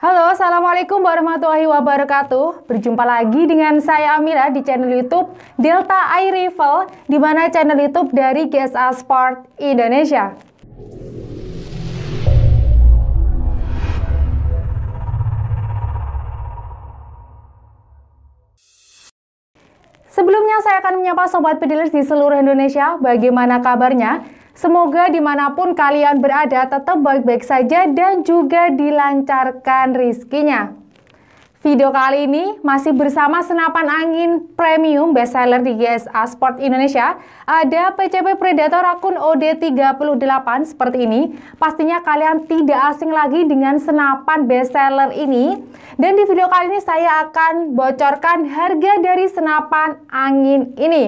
Halo, Assalamualaikum warahmatullahi wabarakatuh. Berjumpa lagi dengan saya Amira di channel YouTube Delta Air Rival, di mana channel YouTube dari GSA Sport Indonesia. Sebelumnya saya akan menyapa Sobat Pedilis di seluruh Indonesia, bagaimana kabarnya? Semoga dimanapun kalian berada tetap baik-baik saja dan juga dilancarkan rizkinya. Video kali ini masih bersama senapan angin premium bestseller di GSA Sport Indonesia. Ada PCP Predator akun OD38 seperti ini. Pastinya kalian tidak asing lagi dengan senapan bestseller ini. Dan di video kali ini saya akan bocorkan harga dari senapan angin ini.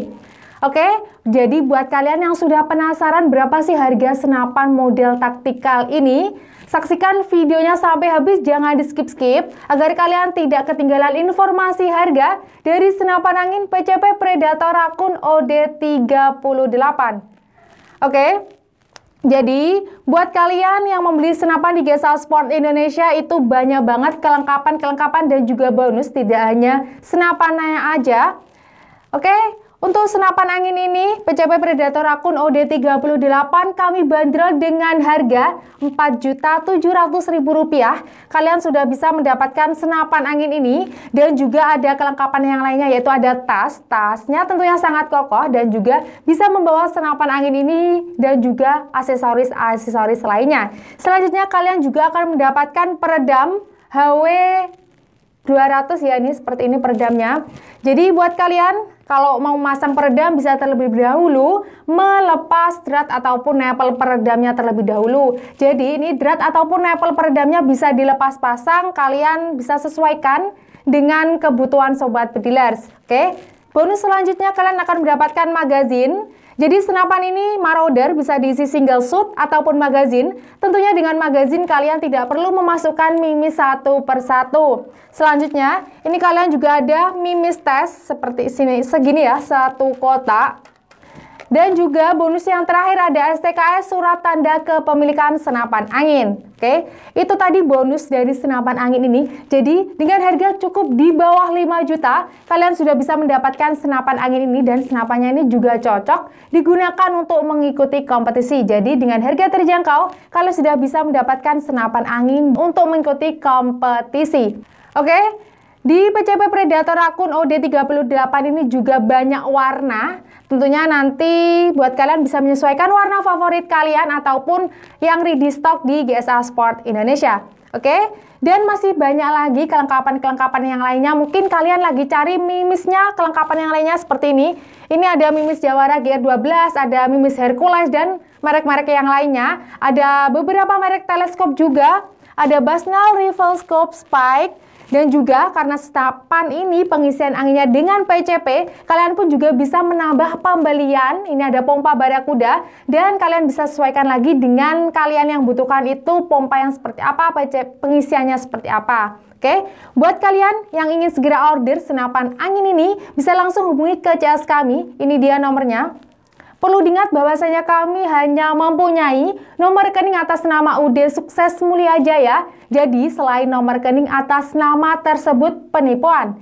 Oke, jadi buat kalian yang sudah penasaran berapa sih harga senapan model taktikal ini, saksikan videonya sampai habis, jangan di skip-skip, agar kalian tidak ketinggalan informasi harga dari senapan angin PCP Predator Rakun OD38. Oke, jadi, buat kalian yang membeli senapan di Gesa Sport Indonesia itu banyak banget kelengkapan-kelengkapan dan juga bonus, tidak hanya senapannya aja. Oke, untuk senapan angin ini, PCP Predator akun OD38 kami bandrol dengan harga Rp4.700.000. Kalian sudah bisa mendapatkan senapan angin ini dan juga ada kelengkapan yang lainnya yaitu ada tas. Tasnya tentunya sangat kokoh dan juga bisa membawa senapan angin ini dan juga aksesoris-aksesoris lainnya. Selanjutnya kalian juga akan mendapatkan peredam HW 200 ya ini seperti ini peredamnya. Jadi buat kalian kalau mau masang peredam bisa terlebih dahulu melepas drat ataupun nepel peredamnya terlebih dahulu. Jadi ini drat ataupun nepel peredamnya bisa dilepas pasang, kalian bisa sesuaikan dengan kebutuhan sobat pedilers. Oke, Bonus selanjutnya kalian akan mendapatkan magazin. Jadi senapan ini Marauder bisa diisi single shot ataupun magazin. Tentunya dengan magazin kalian tidak perlu memasukkan mimis satu per satu. Selanjutnya, ini kalian juga ada mimis test seperti sini segini ya, satu kotak. Dan juga bonus yang terakhir ada STKS surat tanda kepemilikan senapan angin. Oke, itu tadi bonus dari senapan angin ini. Jadi dengan harga cukup di bawah 5 juta, kalian sudah bisa mendapatkan senapan angin ini dan senapannya ini juga cocok digunakan untuk mengikuti kompetisi. Jadi dengan harga terjangkau, kalian sudah bisa mendapatkan senapan angin untuk mengikuti kompetisi. Oke, di PCP Predator akun OD38 ini juga banyak warna Tentunya nanti buat kalian bisa menyesuaikan warna favorit kalian ataupun yang ready stock di GSA Sport Indonesia. Oke, dan masih banyak lagi kelengkapan-kelengkapan yang lainnya. Mungkin kalian lagi cari mimisnya, kelengkapan yang lainnya seperti ini. Ini ada mimis Jawara GR12, ada mimis Hercules, dan merek-merek yang lainnya. Ada beberapa merek teleskop juga, ada Basnal Rifle Scope Spike, dan juga karena setapan ini pengisian anginnya dengan PCP, kalian pun juga bisa menambah pembelian. Ini ada pompa barakuda dan kalian bisa sesuaikan lagi dengan kalian yang butuhkan itu pompa yang seperti apa, PCP, pengisiannya seperti apa. Oke, buat kalian yang ingin segera order senapan angin ini, bisa langsung hubungi ke CS kami. Ini dia nomornya Perlu diingat bahwasanya kami hanya mempunyai nomor rekening atas nama UD Sukses Mulia Jaya. Jadi selain nomor rekening atas nama tersebut penipuan.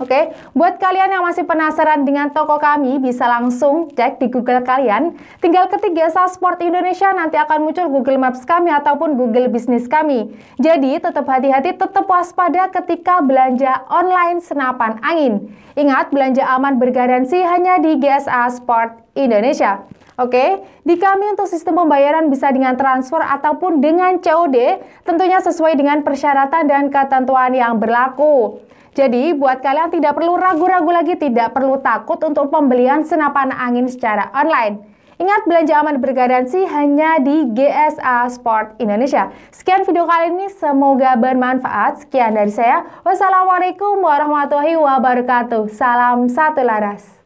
Oke, okay? buat kalian yang masih penasaran dengan toko kami, bisa langsung cek di Google kalian. Tinggal ketik jasa Sport Indonesia, nanti akan muncul Google Maps kami ataupun Google Bisnis kami. Jadi, tetap hati-hati, tetap waspada ketika belanja online senapan angin. Ingat, belanja aman bergaransi hanya di GSA Sport Indonesia. Oke, okay? di kami untuk sistem pembayaran bisa dengan transfer ataupun dengan COD, tentunya sesuai dengan persyaratan dan ketentuan yang berlaku. Jadi buat kalian tidak perlu ragu-ragu lagi, tidak perlu takut untuk pembelian senapan angin secara online. Ingat belanja aman bergaransi hanya di GSA Sport Indonesia. Sekian video kali ini, semoga bermanfaat. Sekian dari saya. Wassalamualaikum warahmatullahi wabarakatuh. Salam satu laras.